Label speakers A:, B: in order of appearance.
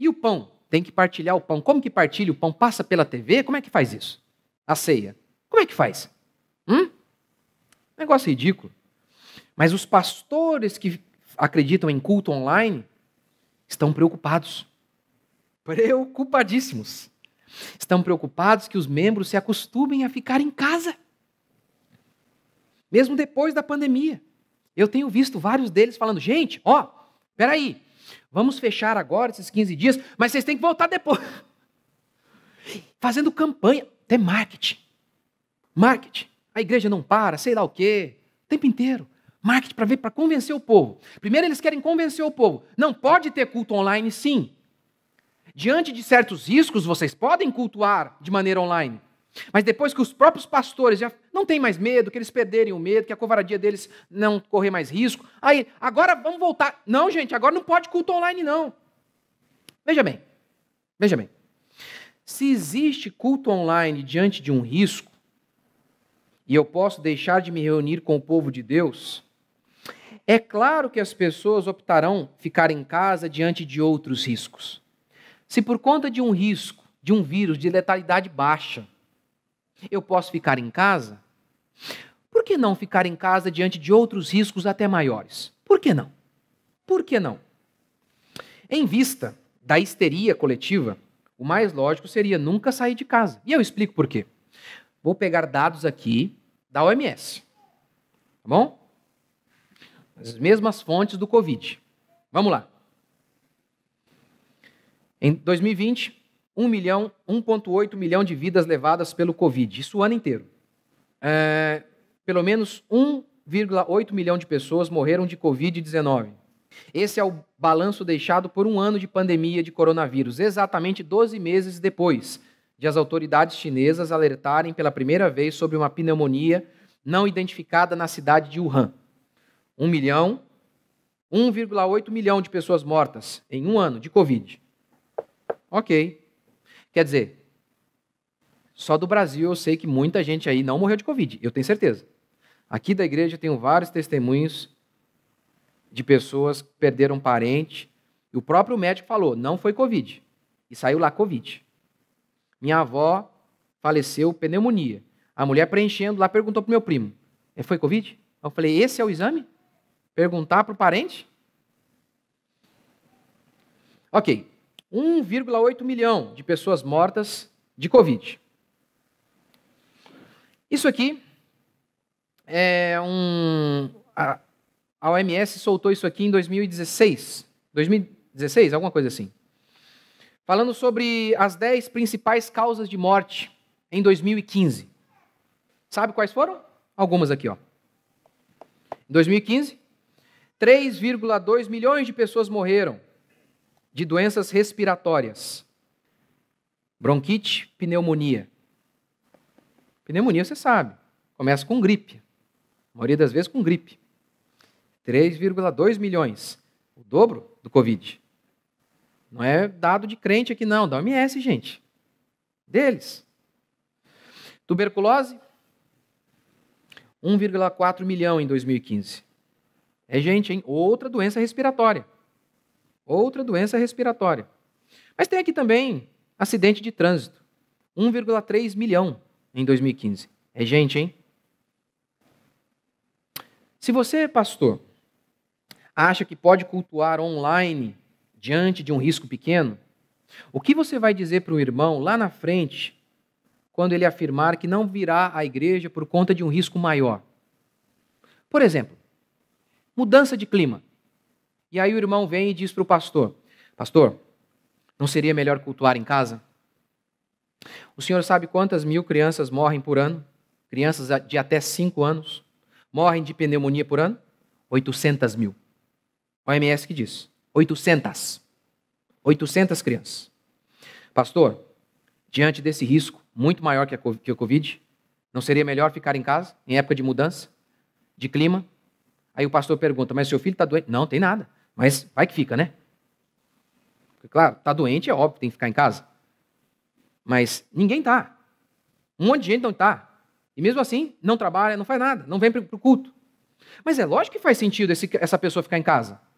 A: E o pão? Tem que partilhar o pão. Como que partilha o pão? Passa pela TV? Como é que faz isso? A ceia. Como é que faz? Hum? Negócio ridículo. Mas os pastores que acreditam em culto online estão preocupados. Preocupadíssimos. Estão preocupados que os membros se acostumem a ficar em casa. Mesmo depois da pandemia. Eu tenho visto vários deles falando: gente, ó, peraí, Vamos fechar agora esses 15 dias, mas vocês têm que voltar depois. Fazendo campanha, até marketing. Marketing. A igreja não para, sei lá o quê. O tempo inteiro. Marketing para ver, para convencer o povo. Primeiro eles querem convencer o povo. Não pode ter culto online, sim. Diante de certos riscos, vocês podem cultuar de maneira online. Mas depois que os próprios pastores já não têm mais medo, que eles perderem o medo, que a covardia deles não correr mais risco, aí, agora vamos voltar. Não, gente, agora não pode culto online, não. Veja bem, veja bem. Se existe culto online diante de um risco, e eu posso deixar de me reunir com o povo de Deus, é claro que as pessoas optarão ficar em casa diante de outros riscos. Se por conta de um risco, de um vírus de letalidade baixa, eu posso ficar em casa? Por que não ficar em casa diante de outros riscos até maiores? Por que não? Por que não? Em vista da histeria coletiva, o mais lógico seria nunca sair de casa. E eu explico por quê. Vou pegar dados aqui da OMS. Tá bom? As mesmas fontes do Covid. Vamos lá. Em 2020, 1 milhão, 1,8 milhão de vidas levadas pelo Covid, isso o ano inteiro. É, pelo menos 1,8 milhão de pessoas morreram de Covid-19. Esse é o balanço deixado por um ano de pandemia de coronavírus, exatamente 12 meses depois de as autoridades chinesas alertarem pela primeira vez sobre uma pneumonia não identificada na cidade de Wuhan. 1 milhão, 1,8 milhão de pessoas mortas em um ano de Covid. Ok, Quer dizer, só do Brasil eu sei que muita gente aí não morreu de Covid, eu tenho certeza. Aqui da igreja tenho vários testemunhos de pessoas que perderam um parente. E o próprio médico falou: não foi Covid. E saiu lá Covid. Minha avó faleceu pneumonia. A mulher preenchendo lá perguntou para meu primo: é, foi Covid? Eu falei: esse é o exame? Perguntar para o parente? Ok. 1,8 milhão de pessoas mortas de Covid. Isso aqui é um. A, OMS soltou isso aqui em 2016. 2016, alguma coisa assim. Falando sobre as 10 principais causas de morte em 2015. Sabe quais foram? Algumas aqui, ó. Em 2015, 3,2 milhões de pessoas morreram de doenças respiratórias. Bronquite, pneumonia. Pneumonia, você sabe, começa com gripe. A maioria das vezes com gripe. 3,2 milhões, o dobro do Covid. Não é dado de crente aqui, não, da OMS, gente. Deles. Tuberculose, 1,4 milhão em 2015. É gente, hein? Outra doença respiratória outra doença respiratória. Mas tem aqui também acidente de trânsito. 1,3 milhão em 2015. É gente, hein? Se você, pastor, acha que pode cultuar online diante de um risco pequeno, o que você vai dizer para o irmão lá na frente quando ele afirmar que não virá à igreja por conta de um risco maior? Por exemplo, mudança de clima. E aí o irmão vem e diz para o pastor: Pastor, não seria melhor cultuar em casa? O senhor sabe quantas mil crianças morrem por ano? Crianças de até 5 anos morrem de pneumonia por ano? 800 mil. O OMS que diz: 800. 800 crianças. Pastor, diante desse risco muito maior que a Covid, não seria melhor ficar em casa, em época de mudança, de clima? Aí o pastor pergunta: Mas seu filho está doente? Não, tem nada. Mas vai que fica, né? claro, tá doente é óbvio, tem que ficar em casa. Mas ninguém tá. Um monte de gente não tá. E mesmo assim, não trabalha, não faz nada, não vem para o culto. Mas é lógico que faz sentido esse, essa pessoa ficar em casa.